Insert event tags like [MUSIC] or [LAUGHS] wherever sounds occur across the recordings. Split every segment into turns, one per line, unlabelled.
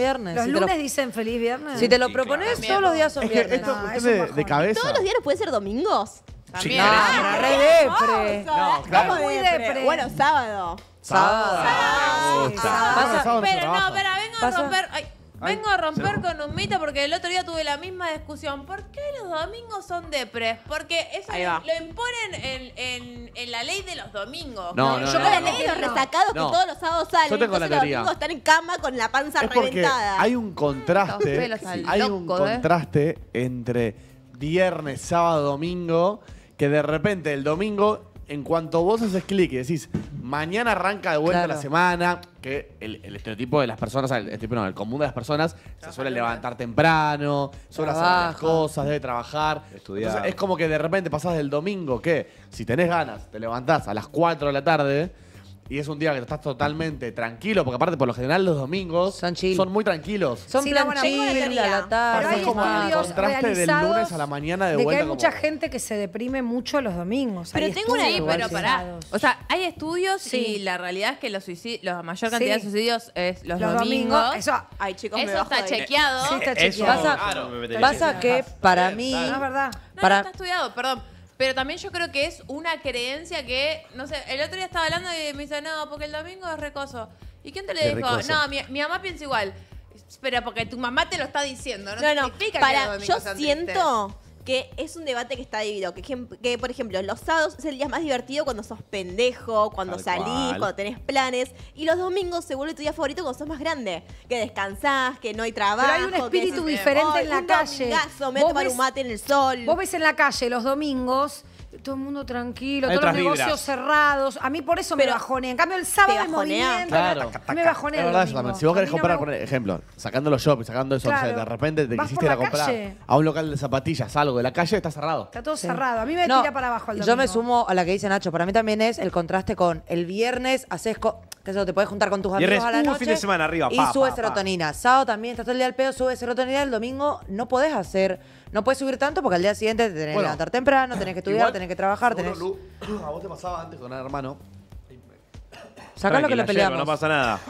viernes. Los lunes
dicen feliz viernes. Si te lo sí, propones, todos los días son viernes. Esto, ah, es de, cabeza. Todos los días puede pueden ser domingos. También. Ah, no, re depre.
No, muy depre.
Bueno, sábado. Sábado.
Sábado. Pero no, pero vengo a romper. Vengo a romper con un mito porque el otro día tuve la misma discusión. ¿Por qué los domingos son depres? Porque eso lo imponen en, en, la ley de los domingos. Yo
con la ley de los resacados que todos los sábados salen. Yo tengo la teoría. los domingos
están en cama con la panza
es reventada.
Hay un contraste. hay un ¿eh? contraste entre viernes, sábado, domingo, que de repente el domingo en cuanto vos haces clic y decís, mañana arranca de vuelta la semana, que el, estereotipo de las personas, el, común de las personas, se suele levantar temprano, suele hacer las cosas, debe trabajar. Estudiar. es como que de repente pasás del domingo que, si tenés ganas, te levantás a las 4 de la tarde y es un día que estás totalmente tranquilo, porque aparte por lo general los domingos Son muy tranquilos. Son Sí, chill,
a la tarde.
hay lunes a la mañana de, que hay mucha
gente que se deprime mucho los domingos. Pero tengo una ahí, pero
O sea, hay estudios y la realidad es que los la mayor cantidad de suicidios es los,
domingos. eso-
hay chicos, Eso está chequeado. Sí, está eh, chequeado. Pasa, que para mí, No, es verdad. No, está estudiado, perdón. Pero también yo creo que es una creencia que, no sé, el otro día estaba hablando y me dice, no, porque el domingo es recoso. ¿Y quién te le dijo? No, mi, mamá piensa igual. Pero porque tu mamá te lo está diciendo, no, no, no. para, que yo siento que
es un debate que está dividido. Que, por ejemplo, los sábados es el día más divertido cuando sos pendejo, cuando salís, cuando tenés planes. Y los domingos se vuelve tu día favorito cuando sos más grande. Que descansás, que no hay trabajo. Pero hay un espíritu diferente en la calle. me voy tomar un mate en el sol. Vos ves
en la calle los domingos todo el mundo tranquilo, todos los negocios cerrados. A mí por eso me En cambio, el sábado me es Claro.
Me bajonean. verdad Si vos querés comprar, por ejemplo, sacando los shops, sacando eso, de repente te quisiste ir a comprar a un local de zapatillas, algo de la calle, está
cerrado. Está todo cerrado.
A mí me tira para abajo el domingo. Yo me
sumo a la que dice Nacho. Para mí también es el contraste con el viernes haces. que te puedes juntar con tus amigos a la uh, noche. semana Y subes sube serotonina. Sábado también estás todo el día al pedo, sube serotonina. El domingo no podés hacer no puedes subir tanto porque al día siguiente te tenés que levantar temprano, tenés que estudiar, tenés que trabajar, tenés.
a vos te pasaba antes con un hermano. Sacá
lo que le peleamos. no pasa nada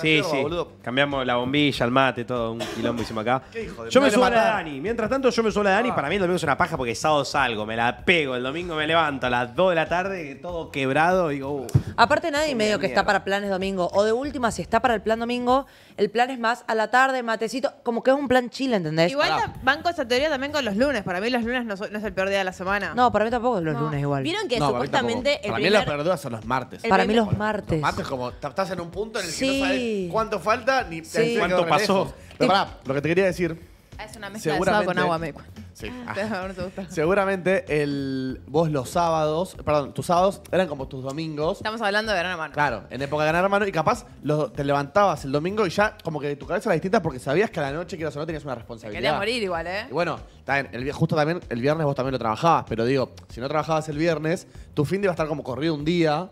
sí, sí. Cambiamos la bombilla, el mate, todo un quilombo hicimos acá. yo me suelo a Dani. Mientras tanto, yo me suelo a Dani. Ah. Para mí el domingo es una paja porque sábado salgo, me la pego. El domingo me levanto a las 2 de la tarde, todo quebrado. Digo, uh.
Aparte, nadie medio que está para planes domingo. O de última, si está para el plan domingo, el plan es más a la tarde, matecito. Como que es un plan chile, ¿entendés? Igual van banco esa teoría también con los lunes. Para mí los lunes no,
es el peor día de la semana. No,
para mí tampoco los lunes igual. Vieron que supuestamente. Para mí, el primer... son los martes. Para mí los martes. Los martes, como estás en un punto en el que no cuánto falta ni cuánto pasó. Pero pará, lo que te quería decir, ah, Es una mezcla de con agua, me sí, ah.
Ah. [LAUGHS]
seguramente el, vos los sábados, perdón, tus sábados eran como tus domingos. Estamos hablando de ganar mano. Claro, en época de ganar mano y capaz te levantabas el domingo y ya como que tu cabeza era distinta porque sabías que a la noche, que o no, tenías una responsabilidad. Quería morir igual, ¿eh? Y bueno, también, el, justo también el viernes vos también lo trabajabas, pero digo, si no trabajabas el viernes, tu fin de iba a estar como corrido un día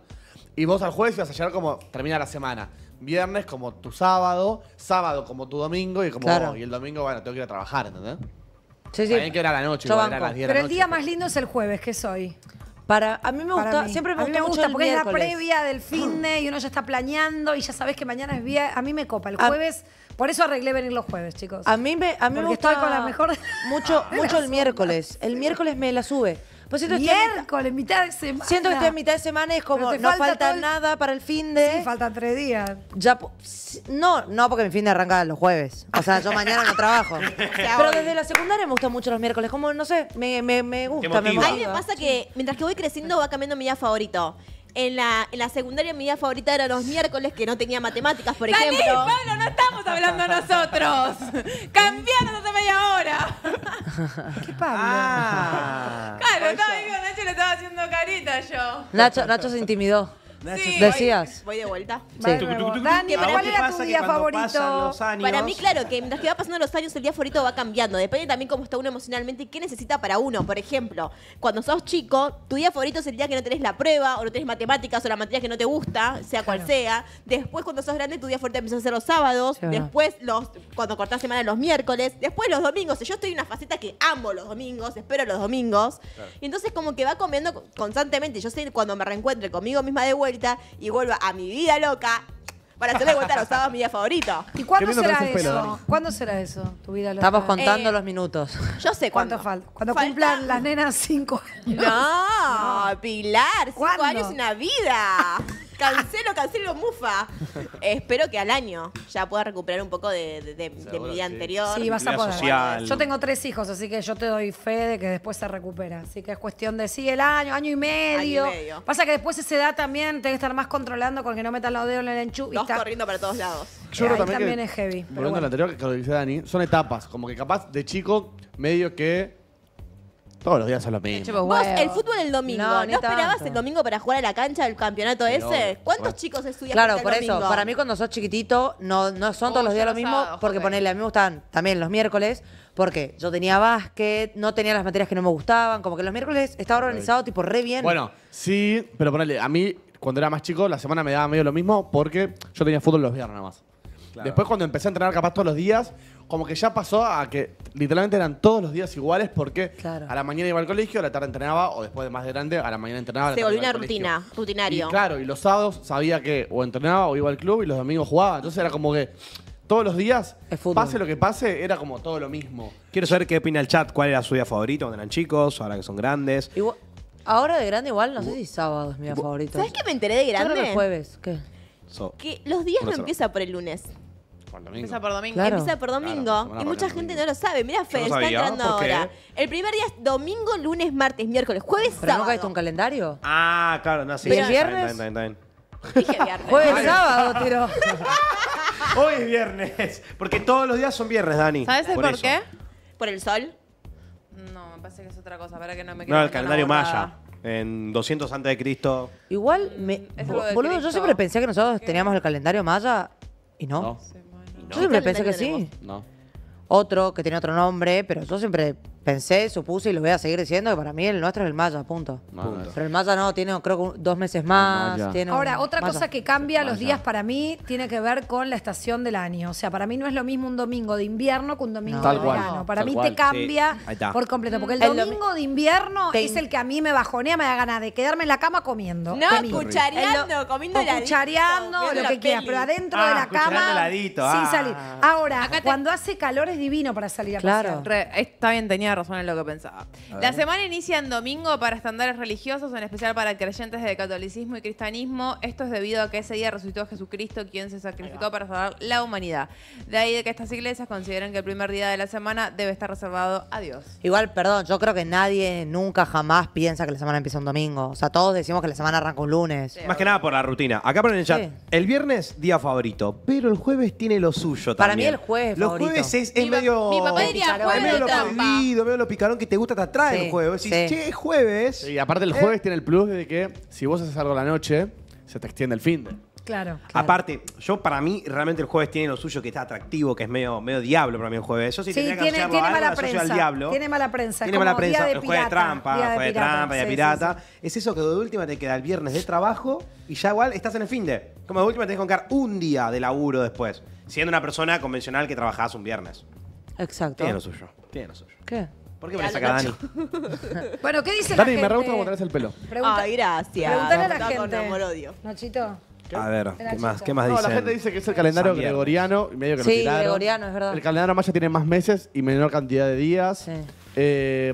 y vos al jueves ibas a llegar como termina la semana viernes como tu sábado, sábado como tu domingo y como el domingo, bueno, tengo que ir a trabajar, ¿entendés? Sí, sí. También que era la noche, era las 10 Pero el día
más lindo es el jueves, que soy. Para, a mí me gusta, siempre me, gusta, porque es la previa del fin y uno ya está planeando y ya sabes que mañana es viernes. A mí me copa el jueves, por eso arreglé venir los jueves, chicos. A mí
me, a mí me gusta con la mejor mucho, [LAUGHS] mucho el miércoles. El miércoles me la sube. Pues siento miércoles, mitad de semana. Siento que estoy en mitad de semana y es como, no falta, nada para el fin de. Sí, faltan tres días. Ya, no, no, porque mi fin de arranca los jueves. O sea, yo mañana no trabajo. [LAUGHS] Pero desde la secundaria me gustan mucho los miércoles. Como, no sé, me, me,
me gusta, me gusta. A mí me pasa que mientras que voy creciendo va cambiando mi día favorito en la, en la secundaria mi día favorita era los miércoles que no tenía matemáticas, por ¡Salí, ejemplo. Pablo, no estamos hablando
nosotros. [LAUGHS] Cambianos hace media hora.
¿Qué Pablo? Ah, ah.
claro, estaba Nacho le estaba haciendo carita yo.
Nacho, Nacho se intimidó. Decías.
Voy, de vuelta. ¿cuál era tu día favorito? para mí,
claro,
que mientras que va pasando los años, el día favorito va cambiando. Depende también cómo está uno emocionalmente y qué necesita para uno. Por ejemplo, cuando sos chico, tu día favorito es el día que no tenés la prueba, o no tenés matemáticas, o la materia que no te gusta, sea cual sea. Después, cuando sos grande, tu día favorito empieza a ser los sábados. después, los, cuando cortás semana, los miércoles. Después, los domingos. Yo estoy en una faceta que amo los domingos, espero los domingos. Y entonces, como que va comiendo constantemente. Yo sé cuando me reencuentre conmigo misma de vuelta, y vuelva a mi vida loca para hacerle vuelta los sábados mi día favorito. [LAUGHS] ¿Y
cuándo será eso? ¿Cuándo será eso? Tu vida loca. Estamos contando eh, los minutos. [LAUGHS] Yo sé cuándo. ¿Cuánto falta? Cuando cumplan las
nenas cinco
años. No,
Pilar, cinco años es una vida. [LAUGHS] cancelo, cancelo, mufa. Espero que al año ya pueda recuperar un poco de, mi vida anterior. Sí, vas a poder. Yo tengo
tres hijos, así que yo te doy fe de que después se recupera. Así que es cuestión de sí, el año, año y medio. Pasa que después esa edad también tenés que estar más controlando con que no metas los dedos en el enchufe. Dos está... corriendo para todos lados. Yo creo también, es heavy. Volviendo lo
anterior que lo dice Dani, son etapas. Como que capaz de chico, medio que todos los días son lo mismo.
Vos, el fútbol el domingo. No, esperabas el domingo para jugar a la cancha del campeonato
ese?
¿Cuántos chicos estudian Claro, el por eso. Para mí
cuando sos chiquitito no, no son oh, todos los días lo mismo, porque ponerle. ponele, a mí me gustaban también los miércoles, porque yo tenía básquet, no tenía las materias que no me gustaban, como que los miércoles estaba organizado tipo re bien. Bueno,
sí, pero ponele, a mí cuando era más chico la semana me daba medio lo mismo porque yo tenía fútbol los viernes nada más. Después cuando empecé a entrenar capaz todos los días, como que ya pasó a que literalmente eran todos los días iguales porque a la mañana iba al colegio, a la tarde entrenaba o después de más de grande, a la mañana entrenaba. Se volvió una rutina, rutinario. claro, y los sábados sabía que o entrenaba o iba al club y los domingos jugaba. Entonces era como que todos los días, pase lo que pase, era como todo lo mismo.
Quiero saber qué opina el chat, cuál era su día favorito cuando eran chicos, ahora que son grandes.
ahora de grande igual, no sé si sábado es mi día favorito. ¿Sabes qué me enteré de grande?
jueves, ¿qué?
que
los días no empieza por el lunes. Empieza por
domingo. Empieza por domingo. y mucha
gente no lo sabe. Mira, Fede, está entrando ahora. El primer día es domingo,
lunes, martes, miércoles, jueves, sábado. ¿Pero no un calendario?
Ah, claro, no, sí. viernes?
Dije viernes. Jueves, sábado, tiro.
[LAUGHS] Hoy es viernes. Porque todos los días son viernes, Dani. ¿Sabes por, qué?
¿Por el sol? No, me parece que es otra cosa. que
no me No, el calendario maya en 200 antes de Cristo.
Igual, mm, me, boludo, yo siempre pensé que nosotros teníamos el calendario maya
y no. no. Sí.
Yo siempre pensé que sí. No. Otro que tiene otro nombre, pero yo siempre pensé, supuse y lo voy a seguir diciendo que para mí el nuestro es el Maya, punto. Punto. Pero el Maya no, tiene creo que dos meses más. Ahora, otra cosa
que cambia los días para mí tiene que ver con la estación del año. O sea, para mí no es lo mismo un domingo de invierno que un domingo de verano. Para mí te cambia por completo. Porque el, domingo de invierno es el que a mí me bajonea, me da ganas de quedarme en la cama comiendo. No, cuchareando, comiendo heladito. Cuchareando, lo que quieras, pero adentro de ah, la cama sin salir. Ah.
Ahora, cuando hace calor es divino para salir a claro. está bien, tenía razón en lo que pensaba. La semana inicia en domingo para estándares religiosos, en especial para creyentes de catolicismo y cristianismo. Esto es debido a que ese día resucitó Jesucristo, quien se sacrificó para salvar la humanidad. De ahí de que estas iglesias consideran que el primer día de la semana debe estar reservado a Dios.
Igual, perdón, yo creo que nadie nunca jamás piensa que la semana empieza en domingo. O sea, todos decimos que la semana arranca un lunes.
Más que nada por la rutina. Acá ponen el chat. El viernes, día favorito, pero el jueves tiene lo suyo también. Para mí el jueves Los jueves es, medio... mi papá diría lo trampa medio lo picaron que te gusta, te atrae el jueves che, jueves. Y aparte el jueves eh.
tiene el plus de que si vos haces algo la noche, se te extiende el fin Claro. Aparte, yo para mí, realmente el jueves tiene lo suyo que está atractivo, que es medio,
medio diablo para mí el jueves. Eso sí, tiene, mala prensa. al diablo. Tiene
mala prensa. Tiene mala prensa. Día trampa, de trampa, de
pirata. Es eso que de última te queda el viernes de trabajo y ya igual estás en el fin de. Como de última tenés que quedar un día de laburo después. Siendo una persona convencional que trabajás un viernes. Exacto. Tiene lo suyo. ¿Qué? ¿Por qué me la saca Dani? [LAUGHS] bueno, ¿qué
dice Dani, la gente? me re gusta cómo tenés el pelo. Pregunta, Ay, gracias. Preguntale a la gente.
A ver, ¿qué más, ¿qué más dicen? No, la gente dice que es el calendario gregoriano. Y medio que sí, lo gregoriano, es verdad. El calendario maya tiene más meses y menor cantidad de días. Sí. Eh,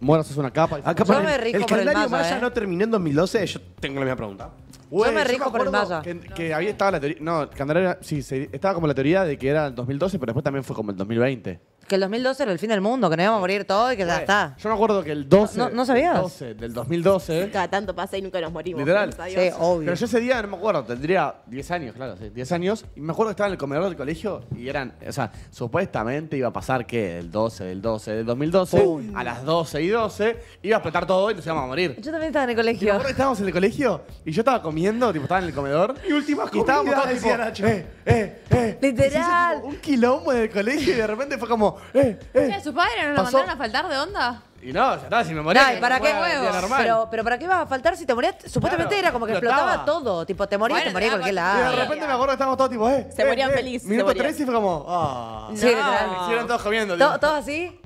es una capa. Acá ah, yo me rico el, calendario maya, eh. no terminó en 2012, yo tengo la misma pregunta.
yo me rico por el maya.
Que, había estaba la teoría, no, el calendario, sí, estaba como la teoría de que era el 2012, pero después también fue como el 2020.
Que el 2012 era el fin del mundo, que nos íbamos a morir todos y que ya está. Yo no acuerdo que el
12. No, no sabías. 12 del 2012. Nunca
tanto pasa y nunca nos morimos. Literal. Sí, obvio. Pero yo ese
día, no me acuerdo, tendría 10 años, claro, sí, 10 años. Y me acuerdo que estaba en el comedor del colegio y eran, o sea, supuestamente iba a pasar que el 12, del 12, del 2012, a las 12 y 12, iba a explotar todo y nos íbamos a morir.
Yo también estaba en el colegio. que
estábamos en el colegio y yo estaba comiendo, tipo, estaba en el comedor. Y último comidas, Literal. un quilombo del colegio y de repente fue como, eh, eh.
¿Sus padres no nos Pasó. mandaron a faltar de onda?
Y no, ya está, si me moría. ¿para qué? huevos? Pero,
pero ¿para qué ibas a faltar si te morías? Supuestamente era como que explotaba. todo. Tipo, te morías, te morías en lado. Y de repente me acuerdo que estamos todos tipo, eh. Se eh, morían eh, felices, Minuto tres y fue
como, ah. Sí, todos comiendo. ¿Todos así?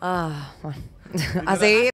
Ah, bueno. Así.